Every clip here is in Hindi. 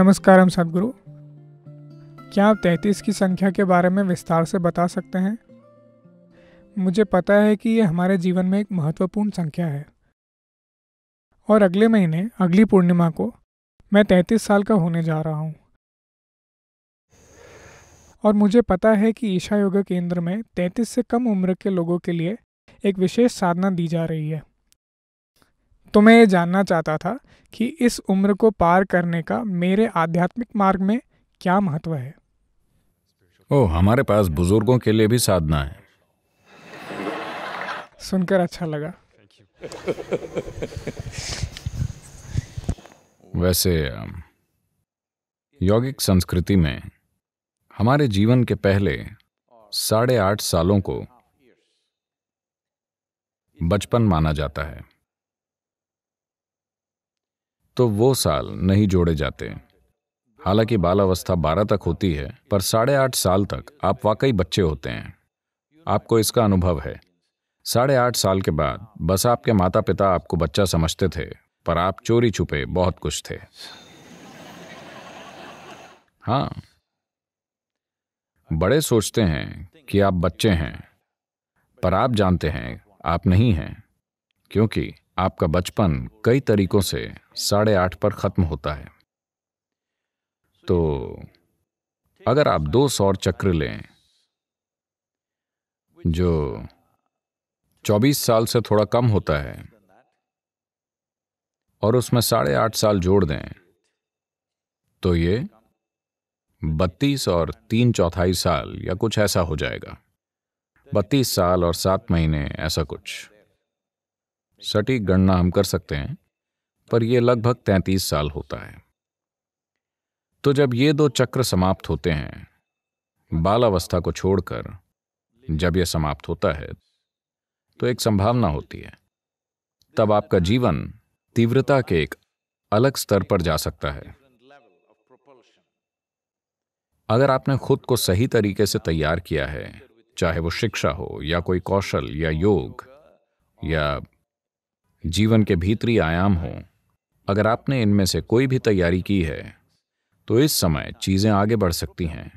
नमस्कार हम सदगुरु क्या आप तैंतीस की संख्या के बारे में विस्तार से बता सकते हैं मुझे पता है कि ये हमारे जीवन में एक महत्वपूर्ण संख्या है और अगले महीने अगली पूर्णिमा को मैं तैंतीस साल का होने जा रहा हूँ और मुझे पता है कि ईशा योगा केंद्र में तैंतीस से कम उम्र के लोगों के लिए एक विशेष साधना दी जा रही है तो मैं ये जानना चाहता था कि इस उम्र को पार करने का मेरे आध्यात्मिक मार्ग में क्या महत्व है ओ हमारे पास बुजुर्गों के लिए भी साधना है सुनकर अच्छा लगा वैसे यौगिक संस्कृति में हमारे जीवन के पहले साढ़े आठ सालों को बचपन माना जाता है तो वो साल नहीं जोड़े जाते हालांकि बाल अवस्था बारह तक होती है पर साढ़े आठ साल तक आप वाकई बच्चे होते हैं आपको इसका अनुभव है साढ़े आठ साल के बाद बस आपके माता पिता आपको बच्चा समझते थे पर आप चोरी छुपे बहुत कुछ थे हाँ बड़े सोचते हैं कि आप बच्चे हैं पर आप जानते हैं आप नहीं हैं क्योंकि आपका बचपन कई तरीकों से साढ़े आठ पर खत्म होता है तो अगर आप दो सौर चक्र लें जो 24 साल से थोड़ा कम होता है और उसमें साढ़े आठ साल जोड़ दें तो ये बत्तीस और तीन चौथाई साल या कुछ ऐसा हो जाएगा बत्तीस साल और सात महीने ऐसा कुछ सटीक गणना हम कर सकते हैं पर यह लगभग तैतीस साल होता है तो जब ये दो चक्र समाप्त होते हैं बालावस्था को छोड़कर जब यह समाप्त होता है तो एक संभावना होती है तब आपका जीवन तीव्रता के एक अलग स्तर पर जा सकता है अगर आपने खुद को सही तरीके से तैयार किया है चाहे वो शिक्षा हो या कोई कौशल या योग या जीवन के भीतरी आयाम हों अगर आपने इनमें से कोई भी तैयारी की है तो इस समय चीजें आगे बढ़ सकती हैं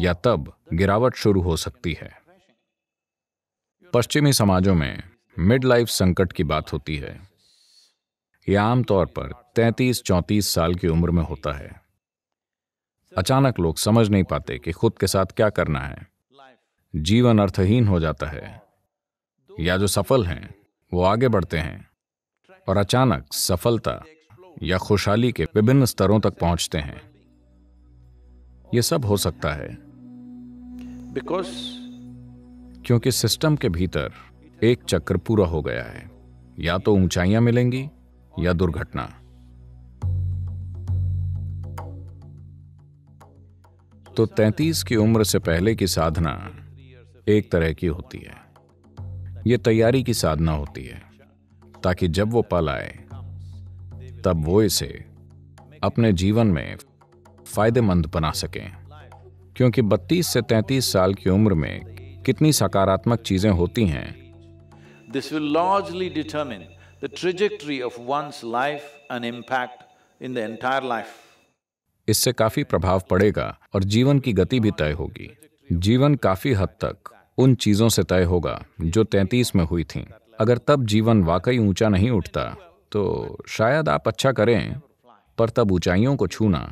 या तब गिरावट शुरू हो सकती है पश्चिमी समाजों में मिड लाइफ संकट की बात होती है यह आमतौर पर 33-34 साल की उम्र में होता है अचानक लोग समझ नहीं पाते कि खुद के साथ क्या करना है जीवन अर्थहीन हो जाता है या जो सफल हैं वो आगे बढ़ते हैं और अचानक सफलता या खुशहाली के विभिन्न स्तरों तक पहुंचते हैं यह सब हो सकता है बिकॉज क्योंकि सिस्टम के भीतर एक चक्र पूरा हो गया है या तो ऊंचाइयां मिलेंगी या दुर्घटना तो 33 की उम्र से पहले की साधना एक तरह की होती है यह तैयारी की साधना होती है ताकि जब वो पल आए तब वो इसे अपने जीवन में फायदेमंद बना सकें क्योंकि 32 से 33 साल की उम्र में कितनी सकारात्मक चीजें होती हैं this will largely determine the trajectory of one's life and impact in the entire life इससे काफी प्रभाव पड़ेगा और जीवन की गति भी तय होगी जीवन काफी हद तक उन चीजों से तय होगा जो 33 में हुई थीं। अगर तब जीवन वाकई ऊंचा नहीं उठता तो शायद आप अच्छा करें पर तब ऊंचाइयों को छूना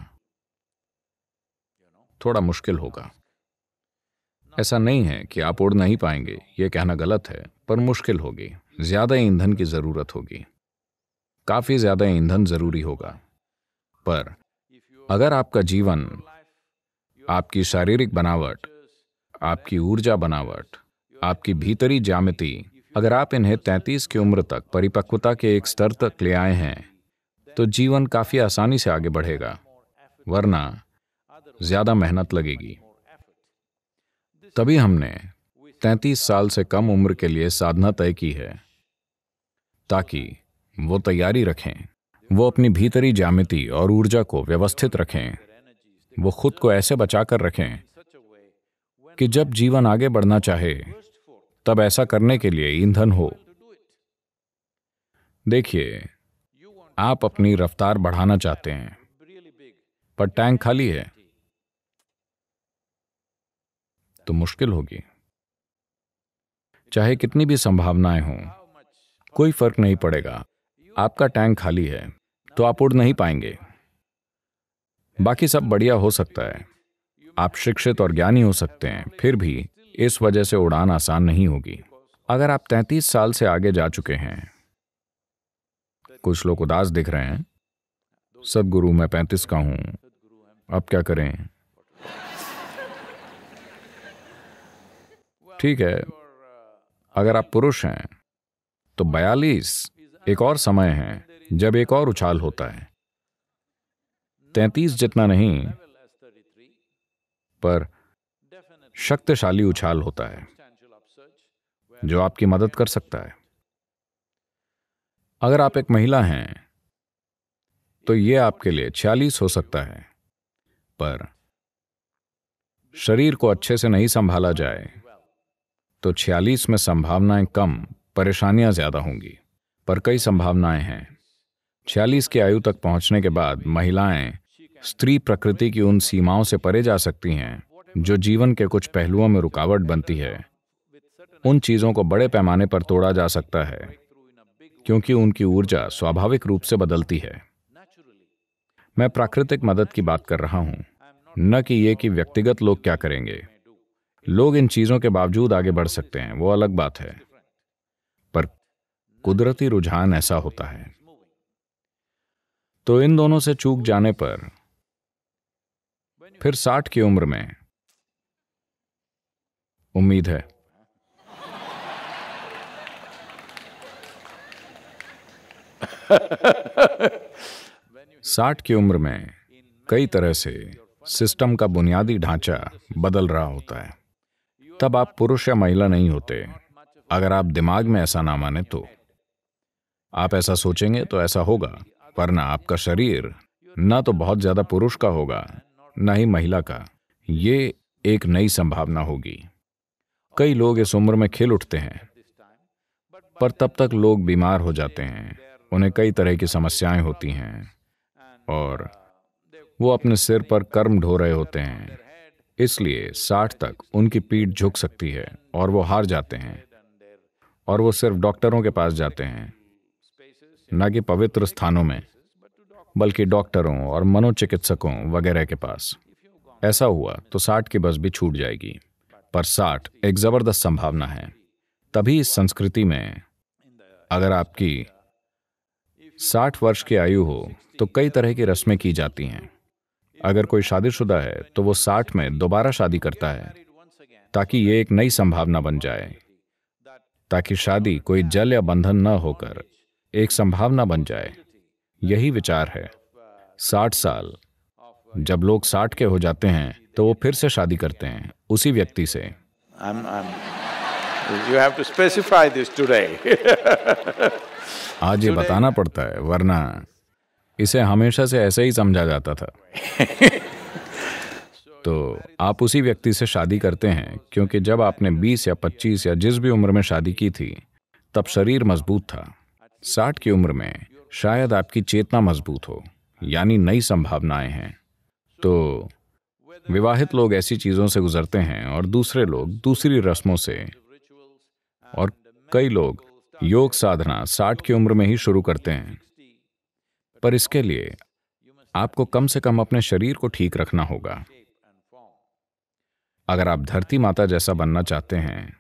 थोड़ा मुश्किल होगा ऐसा नहीं है कि आप उड़ नहीं पाएंगे यह कहना गलत है पर मुश्किल होगी ज्यादा ईंधन की जरूरत होगी काफी ज्यादा ईंधन जरूरी होगा पर अगर आपका जीवन आपकी शारीरिक बनावट आपकी ऊर्जा बनावट आपकी भीतरी जामिति अगर आप इन्हें तैंतीस की उम्र तक परिपक्वता के एक स्तर तक ले आए हैं तो जीवन काफी आसानी से आगे बढ़ेगा वरना ज्यादा मेहनत लगेगी तभी हमने 33 साल से कम उम्र के लिए साधना तय की है ताकि वो तैयारी रखें वो अपनी भीतरी जामिति और ऊर्जा को व्यवस्थित रखें वो खुद को ऐसे बचा कर रखें कि जब जीवन आगे बढ़ना चाहे तब ऐसा करने के लिए ईंधन हो देखिए आप अपनी रफ्तार बढ़ाना चाहते हैं पर टैंक खाली है तो मुश्किल होगी चाहे कितनी भी संभावनाएं हों कोई फर्क नहीं पड़ेगा आपका टैंक खाली है तो आप उड़ नहीं पाएंगे बाकी सब बढ़िया हो सकता है आप शिक्षित और ज्ञानी हो सकते हैं फिर भी इस वजह से उड़ान आसान नहीं होगी अगर आप 33 साल से आगे जा चुके हैं कुछ लोग उदास दिख रहे हैं सब गुरु मैं पैंतीस का हूं अब क्या करें ठीक है अगर आप पुरुष हैं तो 42 एक और समय है जब एक और उछाल होता है 33 जितना नहीं पर शक्तिशाली उछाल होता है जो आपकी मदद कर सकता है अगर आप एक महिला हैं तो यह आपके लिए छियालीस हो सकता है पर शरीर को अच्छे से नहीं संभाला जाए तो छियालीस में संभावनाएं कम परेशानियां ज्यादा होंगी पर कई संभावनाएं हैं छियालीस की आयु तक पहुंचने के बाद महिलाएं स्त्री प्रकृति की उन सीमाओं से परे जा सकती हैं जो जीवन के कुछ पहलुओं में रुकावट बनती है उन चीज़ों को बड़े पैमाने पर तोड़ा जा सकता है क्योंकि उनकी ऊर्जा स्वाभाविक रूप से बदलती है मैं प्राकृतिक मदद की बात कर रहा हूं न कि ये कि व्यक्तिगत लोग क्या करेंगे लोग इन चीज़ों के बावजूद आगे बढ़ सकते हैं वो अलग बात है पर कुदरती रुझान ऐसा होता है तो इन दोनों से चूक जाने पर फिर साठ की उम्र में उम्मीद है साठ की उम्र में कई तरह से सिस्टम का बुनियादी ढांचा बदल रहा होता है तब आप पुरुष या महिला नहीं होते अगर आप दिमाग में ऐसा ना माने तो आप ऐसा सोचेंगे तो ऐसा होगा वरना आपका शरीर ना तो बहुत ज्यादा पुरुष का होगा ना ही महिला का ये एक नई संभावना होगी कई लोग इस उम्र में खिल उठते हैं पर तब तक लोग बीमार हो जाते हैं उन्हें कई तरह की समस्याएं होती हैं और वो अपने सिर पर कर्म ढो रहे होते हैं इसलिए साठ तक उनकी पीठ झुक सकती है और वो हार जाते हैं और वो सिर्फ डॉक्टरों के पास जाते हैं न कि पवित्र स्थानों में बल्कि डॉक्टरों और मनोचिकित्सकों वगैरह के पास ऐसा हुआ तो साठ की बस भी छूट जाएगी पर साठ एक ज़बरदस्त संभावना है तभी इस संस्कृति में अगर आपकी साठ वर्ष की आयु हो तो कई तरह की रस्में की जाती हैं अगर कोई शादीशुदा है तो वो साठ में दोबारा शादी करता है ताकि ये एक नई संभावना बन जाए ताकि शादी कोई जल या बंधन न होकर एक संभावना बन जाए यही विचार है साठ साल जब लोग साठ के हो जाते हैं तो वो फिर से शादी करते हैं उसी व्यक्ति से आज ये बताना पड़ता है वरना इसे हमेशा से ऐसे ही समझा जाता था तो आप उसी व्यक्ति से शादी करते हैं क्योंकि जब आपने 20 या 25 या जिस भी उम्र में शादी की थी तब शरीर मजबूत था 60 की उम्र में शायद आपकी चेतना मजबूत हो यानी नई संभावनाएं हैं तो विवाहित लोग ऐसी चीज़ों से गुजरते हैं और दूसरे लोग दूसरी रस्मों से और कई लोग योग साधना साठ की उम्र में ही शुरू करते हैं पर इसके लिए आपको कम से कम अपने शरीर को ठीक रखना होगा अगर आप धरती माता जैसा बनना चाहते हैं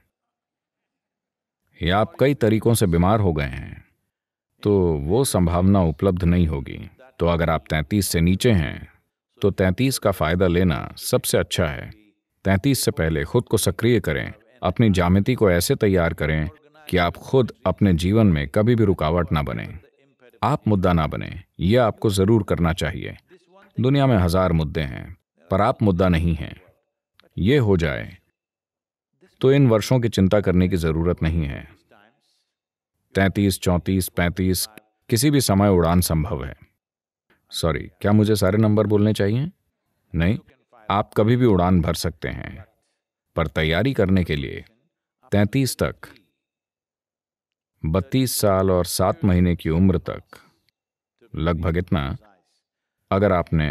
या आप कई तरीकों से बीमार हो गए हैं तो वो संभावना उपलब्ध नहीं होगी तो अगर आप 33 से नीचे हैं तो 33 का फ़ायदा लेना सबसे अच्छा है 33 से पहले खुद को सक्रिय करें अपनी जामिति को ऐसे तैयार करें कि आप खुद अपने जीवन में कभी भी रुकावट ना बने आप मुद्दा ना बने यह आपको ज़रूर करना चाहिए दुनिया में हज़ार मुद्दे हैं पर आप मुद्दा नहीं हैं ये हो जाए तो इन वर्षों की चिंता करने की ज़रूरत नहीं है तैंतीस चौंतीस पैंतीस किसी भी समय उड़ान संभव है सॉरी क्या मुझे सारे नंबर बोलने चाहिए नहीं आप कभी भी उड़ान भर सकते हैं पर तैयारी करने के लिए तैतीस तक बत्तीस साल और सात महीने की उम्र तक लगभग इतना अगर आपने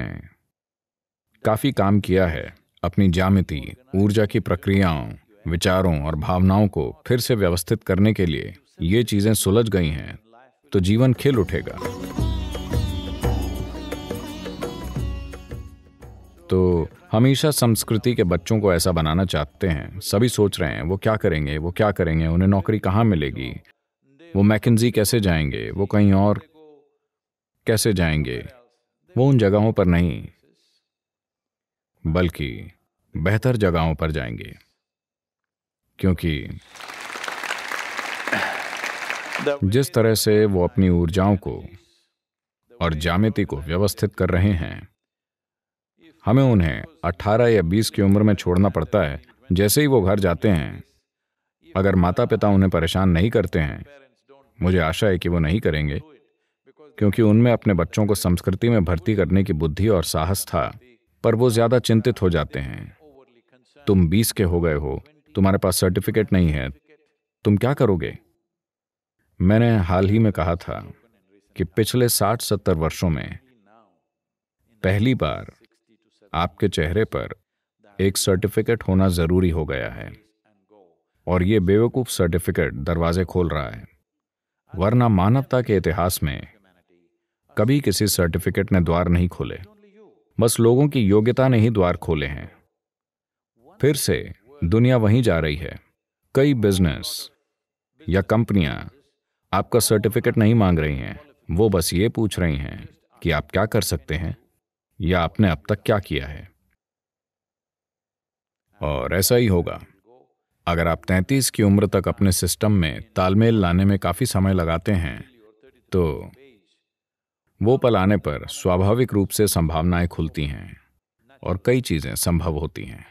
काफ़ी काम किया है अपनी जामिति ऊर्जा की प्रक्रियाओं विचारों और भावनाओं को फिर से व्यवस्थित करने के लिए ये चीज़ें सुलझ गई हैं तो जीवन खिल उठेगा तो हमेशा संस्कृति के बच्चों को ऐसा बनाना चाहते हैं सभी सोच रहे हैं वो क्या करेंगे वो क्या करेंगे उन्हें नौकरी कहाँ मिलेगी वो मैकेजी कैसे जाएंगे वो कहीं और कैसे जाएंगे वो उन जगहों पर नहीं बल्कि बेहतर जगहों पर जाएंगे क्योंकि जिस तरह से वो अपनी ऊर्जाओं को और जामिति को व्यवस्थित कर रहे हैं हमें उन्हें 18 या 20 की उम्र में छोड़ना पड़ता है जैसे ही वो घर जाते हैं अगर माता पिता उन्हें परेशान नहीं करते हैं मुझे आशा है कि वो नहीं करेंगे क्योंकि उनमें अपने बच्चों को संस्कृति में भर्ती करने की बुद्धि और साहस था पर वो ज्यादा चिंतित हो जाते हैं तुम बीस के हो गए हो तुम्हारे पास सर्टिफिकेट नहीं है तुम क्या करोगे मैंने हाल ही में कहा था कि पिछले 60-70 वर्षों में पहली बार आपके चेहरे पर एक सर्टिफिकेट होना ज़रूरी हो गया है और ये बेवकूफ़ सर्टिफिकेट दरवाजे खोल रहा है वरना मानवता के इतिहास में कभी किसी सर्टिफिकेट ने द्वार नहीं खोले बस लोगों की योग्यता ने ही द्वार खोले हैं फिर से दुनिया वहीं जा रही है कई बिजनेस या कंपनियां आपका सर्टिफिकेट नहीं मांग रही हैं वो बस ये पूछ रही हैं कि आप क्या कर सकते हैं या आपने अब तक क्या किया है और ऐसा ही होगा अगर आप 33 की उम्र तक अपने सिस्टम में तालमेल लाने में काफ़ी समय लगाते हैं तो वो पल आने पर स्वाभाविक रूप से संभावनाएं खुलती हैं और कई चीज़ें संभव होती हैं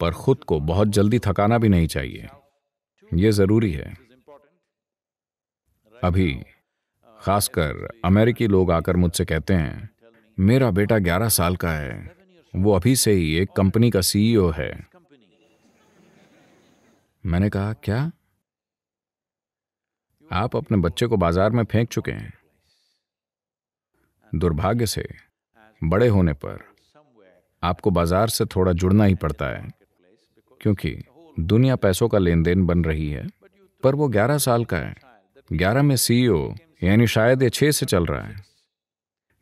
पर खुद को बहुत जल्दी थकाना भी नहीं चाहिए यह ज़रूरी है अभी खासकर अमेरिकी लोग आकर मुझसे कहते हैं मेरा बेटा 11 साल का है वो अभी से ही एक कंपनी का सीईओ e है मैंने कहा क्या आप अपने बच्चे को बाजार में फेंक चुके हैं दुर्भाग्य से बड़े होने पर आपको बाजार से थोड़ा जुड़ना ही पड़ता है क्योंकि दुनिया पैसों का लेन देन बन रही है पर वो 11 साल का है 11 में सीईओ यानी शायद ये छः से चल रहा है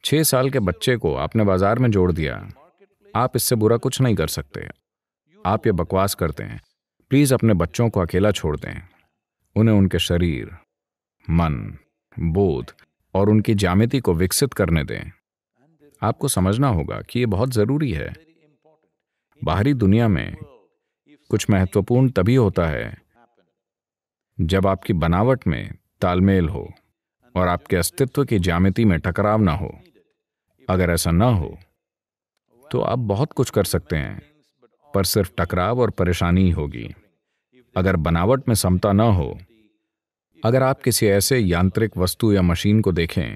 छः साल के बच्चे को आपने बाजार में जोड़ दिया आप इससे बुरा कुछ नहीं कर सकते आप ये बकवास करते हैं प्लीज़ अपने बच्चों को अकेला छोड़ दें उन्हें उनके शरीर मन बोध और उनकी जामिति को विकसित करने दें आपको समझना होगा कि यह बहुत ज़रूरी है बाहरी दुनिया में कुछ महत्वपूर्ण तभी होता है जब आपकी बनावट में तालमेल हो और आपके अस्तित्व की ज्यामिति में टकराव ना हो अगर ऐसा ना हो तो आप बहुत कुछ कर सकते हैं पर सिर्फ टकराव और परेशानी ही होगी अगर बनावट में समता ना हो अगर आप किसी ऐसे यांत्रिक वस्तु या मशीन को देखें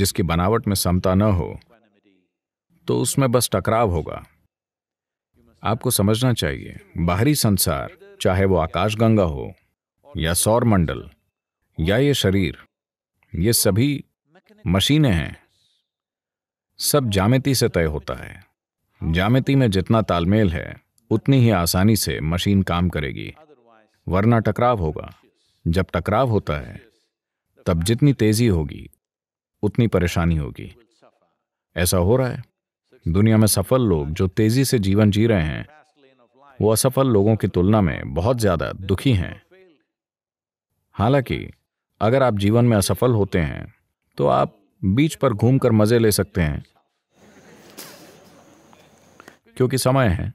जिसकी बनावट में समता न हो तो उसमें बस टकराव होगा आपको समझना चाहिए बाहरी संसार चाहे वो आकाशगंगा हो या सौर मंडल या ये शरीर ये सभी मशीनें हैं सब जामिति से तय होता है जामिति में जितना तालमेल है उतनी ही आसानी से मशीन काम करेगी वरना टकराव होगा जब टकराव होता है तब जितनी तेजी होगी उतनी परेशानी होगी ऐसा हो रहा है दुनिया में सफल लोग जो तेजी से जीवन जी रहे हैं वो असफल लोगों की तुलना में बहुत ज्यादा दुखी हैं हालांकि अगर आप जीवन में असफल होते हैं तो आप बीच पर घूमकर मजे ले सकते हैं क्योंकि समय है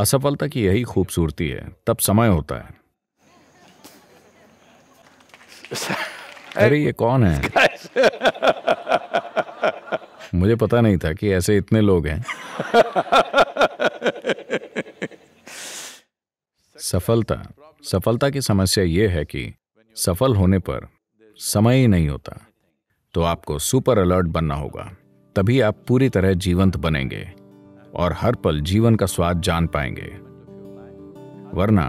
असफलता की यही खूबसूरती है तब समय होता है अरे ये कौन है मुझे पता नहीं था कि ऐसे इतने लोग हैं सफलता सफलता की समस्या ये है कि सफल होने पर समय ही नहीं होता तो आपको सुपर अलर्ट बनना होगा तभी आप पूरी तरह जीवंत बनेंगे और हर पल जीवन का स्वाद जान पाएंगे वरना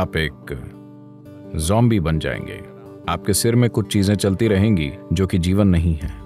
आप एक जॉम्बी बन जाएंगे आपके सिर में कुछ चीजें चलती रहेंगी जो कि जीवन नहीं है